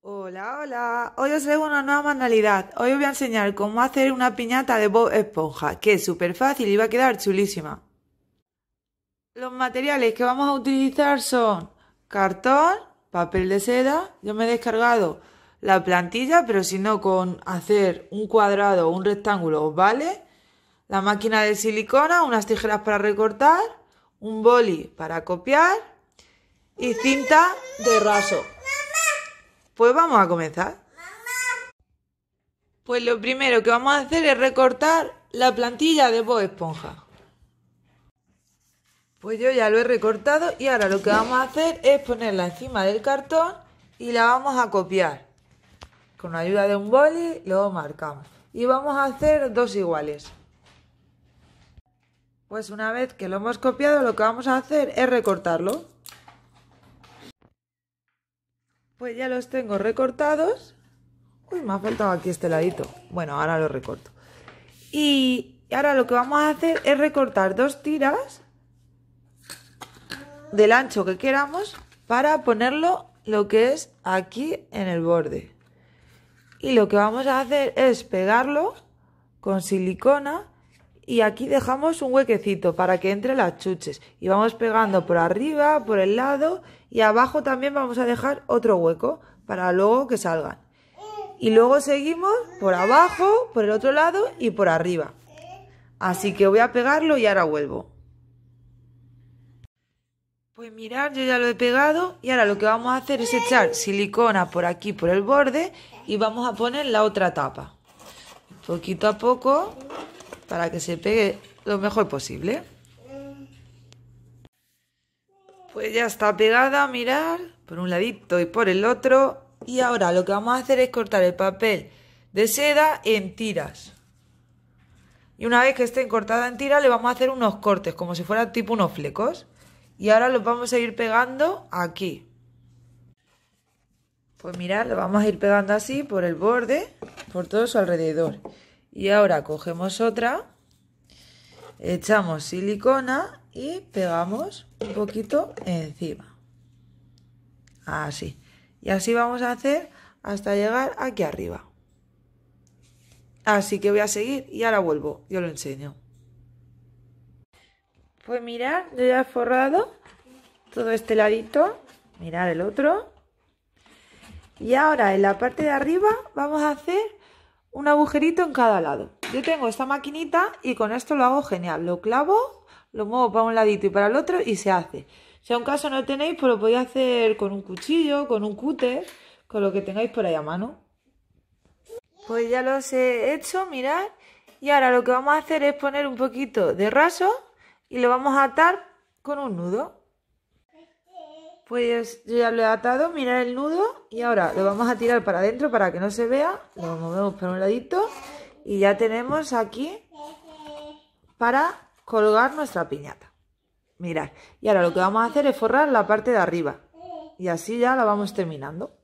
Hola, hola. Hoy os traigo una nueva manualidad. Hoy os voy a enseñar cómo hacer una piñata de Bob Esponja, que es súper fácil y va a quedar chulísima. Los materiales que vamos a utilizar son cartón, papel de seda. Yo me he descargado la plantilla, pero si no, con hacer un cuadrado o un rectángulo vale. La máquina de silicona, unas tijeras para recortar, un boli para copiar y cinta de raso. Pues vamos a comenzar. Pues lo primero que vamos a hacer es recortar la plantilla de Bob Esponja. Pues yo ya lo he recortado y ahora lo que vamos a hacer es ponerla encima del cartón y la vamos a copiar. Con la ayuda de un boli lo marcamos. Y vamos a hacer dos iguales. Pues una vez que lo hemos copiado lo que vamos a hacer es recortarlo. Pues ya los tengo recortados. Uy, me ha faltado aquí este ladito. Bueno, ahora lo recorto. Y ahora lo que vamos a hacer es recortar dos tiras del ancho que queramos para ponerlo lo que es aquí en el borde. Y lo que vamos a hacer es pegarlo con silicona y aquí dejamos un huequecito para que entre las chuches y vamos pegando por arriba, por el lado y abajo también vamos a dejar otro hueco para luego que salgan. Y luego seguimos por abajo, por el otro lado y por arriba. Así que voy a pegarlo y ahora vuelvo. Pues mirad, yo ya lo he pegado y ahora lo que vamos a hacer es echar silicona por aquí, por el borde y vamos a poner la otra tapa. Poquito a poco para que se pegue lo mejor posible. Pues ya está pegada, mirar por un ladito y por el otro. Y ahora lo que vamos a hacer es cortar el papel de seda en tiras. Y una vez que estén cortadas en tiras, le vamos a hacer unos cortes, como si fueran tipo unos flecos. Y ahora los vamos a ir pegando aquí. Pues mirad, lo vamos a ir pegando así por el borde, por todo su alrededor. Y ahora cogemos otra, echamos silicona y pegamos un poquito encima. Así. Y así vamos a hacer hasta llegar aquí arriba. Así que voy a seguir y ahora vuelvo, yo lo enseño. Pues mirad, yo ya he forrado todo este ladito, mirad el otro. Y ahora en la parte de arriba vamos a hacer un agujerito en cada lado. Yo tengo esta maquinita y con esto lo hago genial. Lo clavo, lo muevo para un ladito y para el otro y se hace. Si a un caso no tenéis, pues lo podéis hacer con un cuchillo, con un cúter, con lo que tengáis por ahí a mano. Pues ya los he hecho, mirad. Y ahora lo que vamos a hacer es poner un poquito de raso y lo vamos a atar con un nudo. Pues yo ya lo he atado, mirar el nudo y ahora lo vamos a tirar para adentro para que no se vea. Lo movemos para un ladito y ya tenemos aquí para colgar nuestra piñata. Mirad, y ahora lo que vamos a hacer es forrar la parte de arriba y así ya la vamos terminando.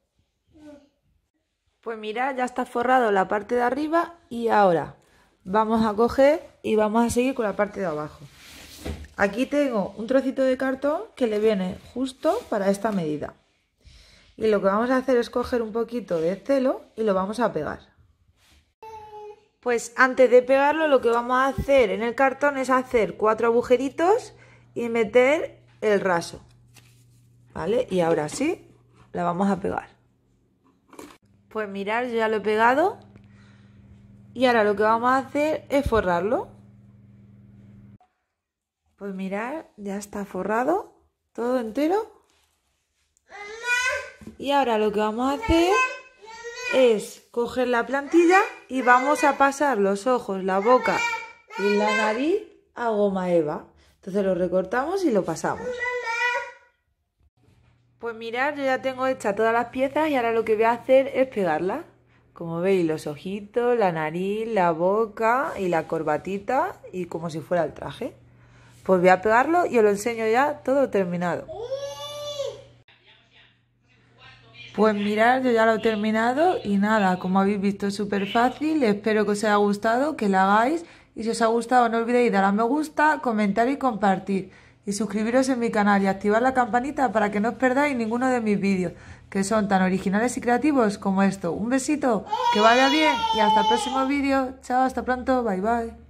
Pues mirad, ya está forrado la parte de arriba y ahora vamos a coger y vamos a seguir con la parte de abajo. Aquí tengo un trocito de cartón que le viene justo para esta medida. Y lo que vamos a hacer es coger un poquito de celo y lo vamos a pegar. Pues antes de pegarlo lo que vamos a hacer en el cartón es hacer cuatro agujeritos y meter el raso. ¿Vale? Y ahora sí, la vamos a pegar. Pues mirar, ya lo he pegado. Y ahora lo que vamos a hacer es forrarlo. Pues mirar, ya está forrado todo entero. Y ahora lo que vamos a hacer es coger la plantilla y vamos a pasar los ojos, la boca y la nariz a goma eva. Entonces lo recortamos y lo pasamos. Pues mirad, yo ya tengo hechas todas las piezas y ahora lo que voy a hacer es pegarlas. Como veis, los ojitos, la nariz, la boca y la corbatita y como si fuera el traje. Pues voy a pegarlo y os lo enseño ya todo terminado. Pues mirad, yo ya lo he terminado y nada, como habéis visto es súper fácil, espero que os haya gustado, que lo hagáis y si os ha gustado no olvidéis dar a me gusta, comentar y compartir y suscribiros en mi canal y activar la campanita para que no os perdáis ninguno de mis vídeos que son tan originales y creativos como esto. Un besito, que vaya bien y hasta el próximo vídeo. Chao, hasta pronto, bye bye.